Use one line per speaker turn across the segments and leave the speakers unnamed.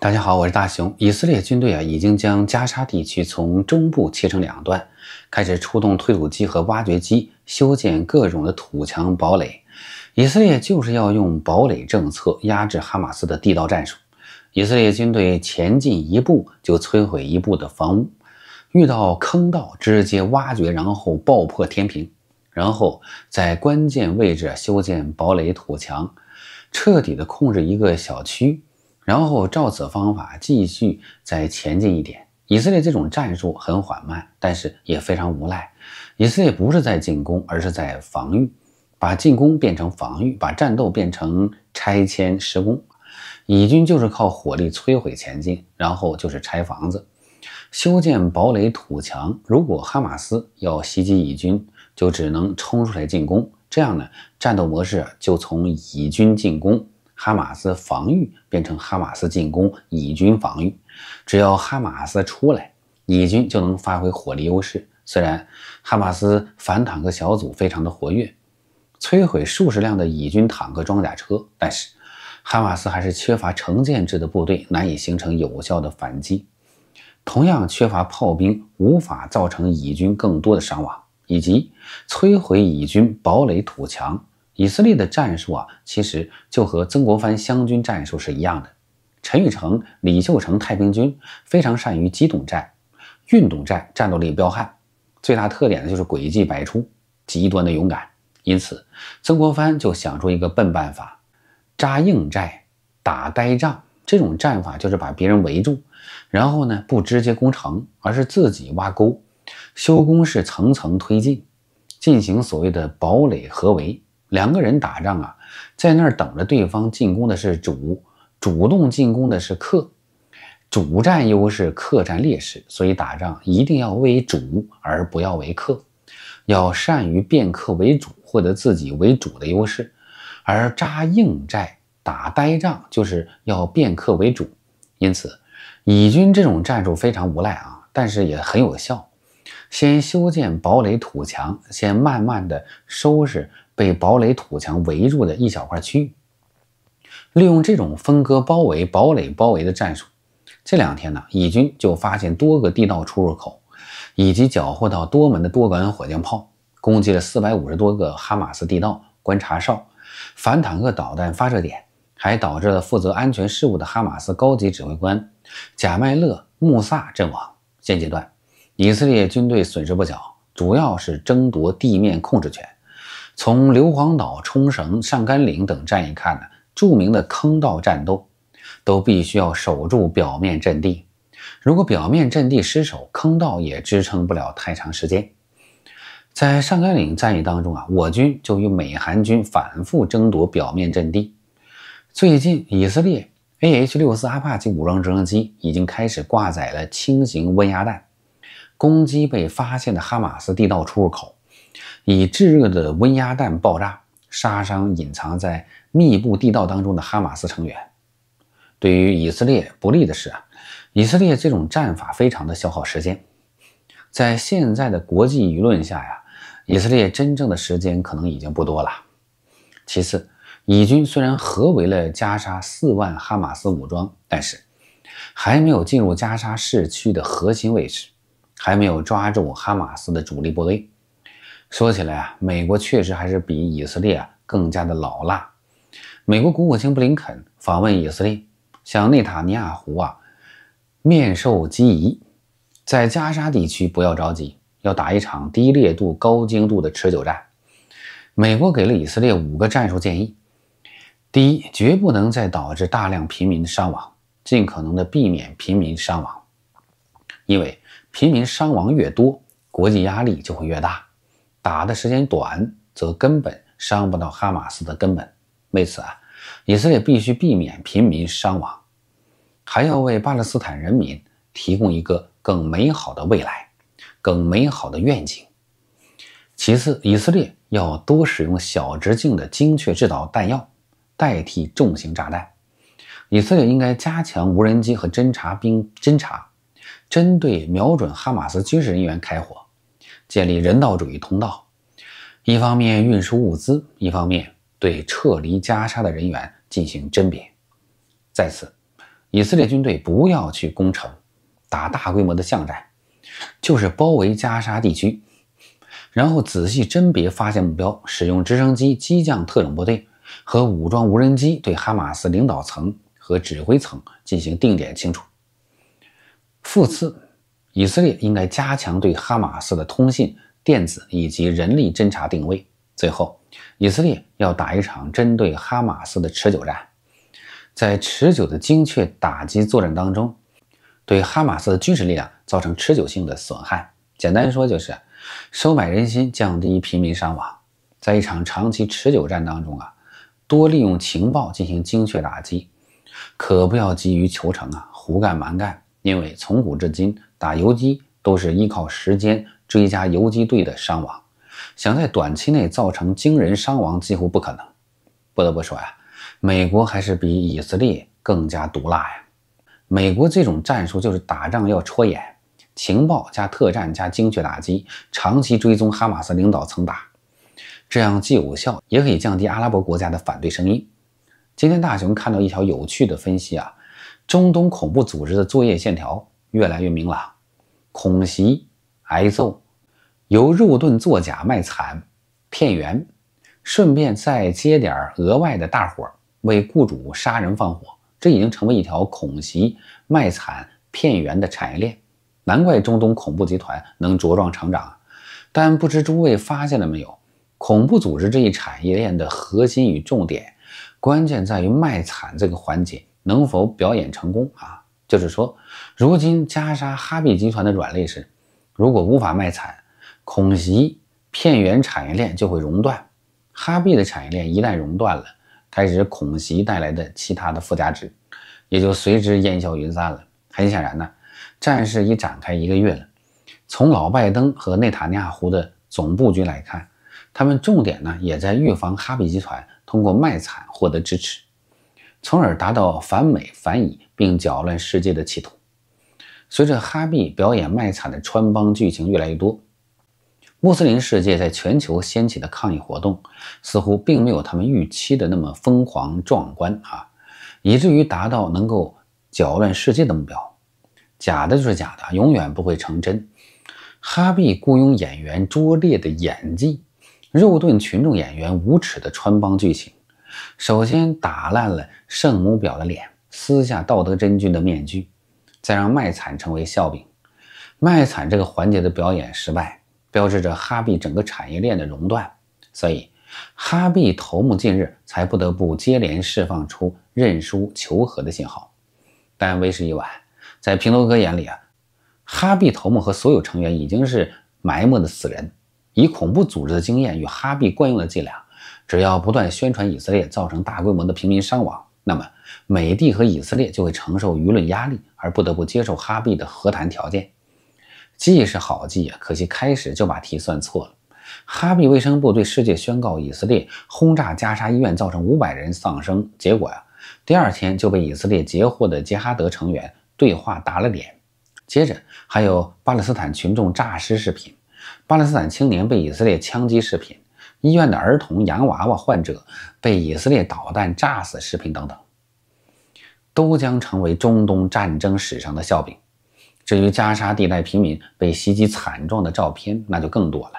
大家好，我是大熊。以色列军队啊，已经将加沙地区从中部切成两段，开始出动推土机和挖掘机，修建各种的土墙堡垒。以色列就是要用堡垒政策压制哈马斯的地道战术。以色列军队前进一步就摧毁一步的房屋，遇到坑道直接挖掘，然后爆破填平，然后在关键位置修建堡垒土墙，彻底的控制一个小区。然后照此方法继续再前进一点。以色列这种战术很缓慢，但是也非常无赖。以色列不是在进攻，而是在防御，把进攻变成防御，把战斗变成拆迁施工。以军就是靠火力摧毁前进，然后就是拆房子、修建堡垒土墙。如果哈马斯要袭击以军，就只能冲出来进攻。这样呢，战斗模式就从以军进攻。哈马斯防御变成哈马斯进攻，以军防御。只要哈马斯出来，以军就能发挥火力优势。虽然哈马斯反坦克小组非常的活跃，摧毁数十辆的以军坦克装甲车，但是哈马斯还是缺乏成建制的部队，难以形成有效的反击。同样缺乏炮兵，无法造成以军更多的伤亡以及摧毁以军堡垒土墙。以色列的战术啊，其实就和曾国藩湘军战术是一样的。陈玉成、李秀成太平军非常善于机动战、运动战，战斗力彪悍，最大特点呢就是诡计百出，极端的勇敢。因此，曾国藩就想出一个笨办法：扎硬寨，打呆仗。这种战法就是把别人围住，然后呢不直接攻城，而是自己挖沟、修工事，层层推进，进行所谓的堡垒合围。两个人打仗啊，在那儿等着对方进攻的是主，主动进攻的是客，主占优势，客占劣势，所以打仗一定要为主而不要为客，要善于变客为主，获得自己为主的优势。而扎硬寨、打呆仗，就是要变客为主。因此，乙军这种战术非常无赖啊，但是也很有效。先修建堡垒土墙，先慢慢的收拾。被堡垒土墙围住的一小块区域，利用这种分割包围、堡垒包围的战术，这两天呢，以军就发现多个地道出入口，以及缴获到多门的多管火箭炮，攻击了四百五十多个哈马斯地道观察哨、反坦克导弹发射点，还导致了负责安全事务的哈马斯高级指挥官贾迈勒·穆萨阵亡。现阶段，以色列军队损失不小，主要是争夺地面控制权。从硫磺岛、冲绳、上甘岭等战役看呢，著名的坑道战斗，都必须要守住表面阵地。如果表面阵地失守，坑道也支撑不了太长时间。在上甘岭战役当中啊，我军就与美韩军反复争夺表面阵地。最近，以色列 A H 六四阿帕奇武装直升机已经开始挂载了轻型温压弹，攻击被发现的哈马斯地道出入口。以炙热的温压弹爆炸杀伤隐藏在密布地道当中的哈马斯成员。对于以色列不利的是啊，以色列这种战法非常的消耗时间。在现在的国际舆论下呀，以色列真正的时间可能已经不多了。其次，以军虽然合围了加沙四万哈马斯武装，但是还没有进入加沙市区的核心位置，还没有抓住哈马斯的主力部队。说起来啊，美国确实还是比以色列啊更加的老辣。美国国务卿布林肯访问以色列，向内塔尼亚胡啊面授机宜，在加沙地区不要着急，要打一场低烈度、高精度的持久战。美国给了以色列五个战术建议：第一，绝不能再导致大量平民伤亡，尽可能的避免平民伤亡，因为平民伤亡越多，国际压力就会越大。打的时间短，则根本伤不到哈马斯的根本。为此啊，以色列必须避免平民伤亡，还要为巴勒斯坦人民提供一个更美好的未来，更美好的愿景。其次，以色列要多使用小直径的精确制导弹药，代替重型炸弹。以色列应该加强无人机和侦察兵侦察，针对瞄准哈马斯军事人员开火。建立人道主义通道，一方面运输物资，一方面对撤离加沙的人员进行甄别。再次，以色列军队不要去攻城，打大规模的巷战，就是包围加沙地区，然后仔细甄别发现目标，使用直升机机降特种部队和武装无人机对哈马斯领导层和指挥层进行定点清除。复次。以色列应该加强对哈马斯的通信、电子以及人力侦察定位。最后，以色列要打一场针对哈马斯的持久战，在持久的精确打击作战当中，对哈马斯的军事力量造成持久性的损害。简单说就是收买人心，降低平民伤亡。在一场长期持久战当中啊，多利用情报进行精确打击，可不要急于求成啊，胡干蛮干，因为从古至今。打游击都是依靠时间追加游击队的伤亡，想在短期内造成惊人伤亡几乎不可能。不得不说呀，美国还是比以色列更加毒辣呀。美国这种战术就是打仗要戳眼，情报加特战加精确打击，长期追踪哈马斯领导层打，这样既有效，也可以降低阿拉伯国家的反对声音。今天大雄看到一条有趣的分析啊，中东恐怖组织的作业线条。越来越明朗，恐袭挨揍，由肉盾作假卖惨骗员，顺便再接点额外的大活，为雇主杀人放火，这已经成为一条恐袭卖惨骗员的产业链。难怪中东恐怖集团能茁壮成长啊！但不知诸位发现了没有，恐怖组织这一产业链的核心与重点，关键在于卖惨这个环节能否表演成功啊！就是说，如今加沙哈比集团的软肋是，如果无法卖惨，恐袭片源产业链就会熔断。哈比的产业链一旦熔断了，开始恐袭带来的其他的附加值也就随之烟消云散了。很显然呢，战事已展开一个月了，从老拜登和内塔尼亚胡的总布局来看，他们重点呢也在预防哈比集团通过卖惨获得支持。从而达到反美反以并搅乱世界的企图。随着哈毕表演卖惨的穿帮剧情越来越多，穆斯林世界在全球掀起的抗议活动似乎并没有他们预期的那么疯狂壮观啊，以至于达到能够搅乱世界的目标。假的就是假的，永远不会成真。哈毕雇佣演员拙劣的演技，肉盾群众演员无耻的穿帮剧情。首先打烂了圣母婊的脸，撕下道德真君的面具，再让卖惨成为笑柄。卖惨这个环节的表演失败，标志着哈毕整个产业链的熔断。所以，哈毕头目近日才不得不接连释放出认输求和的信号，但为时已晚。在平头哥眼里啊，哈毕头目和所有成员已经是埋没的死人。以恐怖组织的经验与哈毕惯用的伎俩。只要不断宣传以色列造成大规模的平民伤亡，那么美帝和以色列就会承受舆论压力，而不得不接受哈毕的和谈条件。计是好计啊，可惜开始就把题算错了。哈毕卫生部对世界宣告以色列轰炸加沙医院造成五百人丧生，结果呀，第二天就被以色列截获的杰哈德成员对话打了脸。接着还有巴勒斯坦群众诈尸视频，巴勒斯坦青年被以色列枪击视频。医院的儿童洋娃娃患者被以色列导弹炸死视频等等，都将成为中东战争史上的笑柄。至于加沙地带平民被袭击惨状的照片，那就更多了。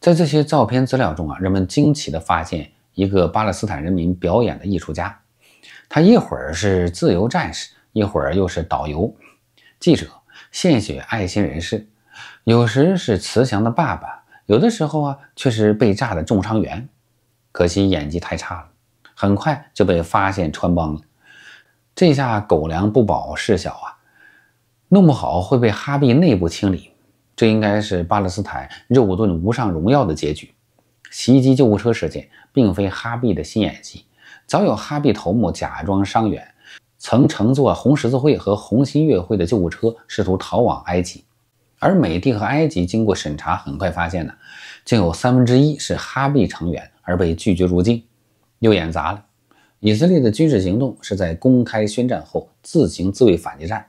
在这些照片资料中啊，人们惊奇地发现，一个巴勒斯坦人民表演的艺术家，他一会儿是自由战士，一会儿又是导游、记者、献血爱心人士，有时是慈祥的爸爸。有的时候啊，却是被炸的重伤员，可惜演技太差了，很快就被发现穿帮了。这下狗粮不保事小啊，弄不好会被哈毕内部清理。这应该是巴勒斯坦肉盾无上荣耀的结局。袭击救护车事件并非哈毕的新演技，早有哈毕头目假装伤员，曾乘坐红十字会和红新月会的救护车，试图逃往埃及。而美帝和埃及经过审查，很快发现呢，竟有三分之一是哈毕成员，而被拒绝入境，又演砸了。以色列的军事行动是在公开宣战后自行自卫反击战，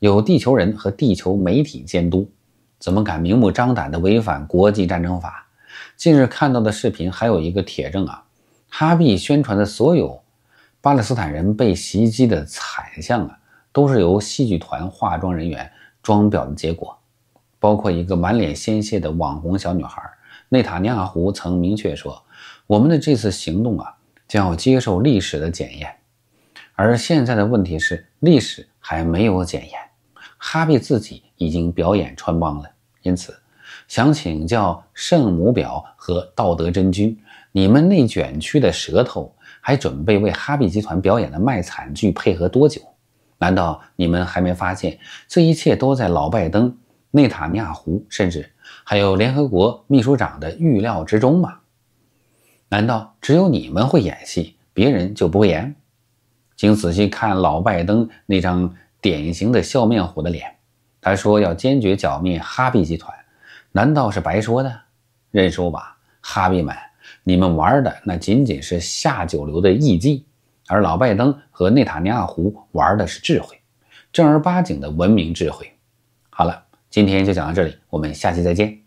有地球人和地球媒体监督，怎么敢明目张胆的违反国际战争法？近日看到的视频还有一个铁证啊，哈毕宣传的所有巴勒斯坦人被袭击的惨象啊，都是由戏剧团化妆人员装裱的结果。包括一个满脸鲜血的网红小女孩，内塔尼亚胡曾明确说：“我们的这次行动啊，将要接受历史的检验。”而现在的问题是，历史还没有检验。哈比自己已经表演穿帮了，因此想请教圣母表和道德真君：“你们那卷曲的舌头，还准备为哈比集团表演的卖惨剧配合多久？难道你们还没发现，这一切都在老拜登？”内塔尼亚胡，甚至还有联合国秘书长的预料之中吗？难道只有你们会演戏，别人就不会演？请仔细看老拜登那张典型的笑面虎的脸。他说要坚决剿灭哈比集团，难道是白说的？认输吧，哈比们，你们玩的那仅仅是下九流的艺伎，而老拜登和内塔尼亚胡玩的是智慧，正儿八经的文明智慧。好了。今天就讲到这里，我们下期再见。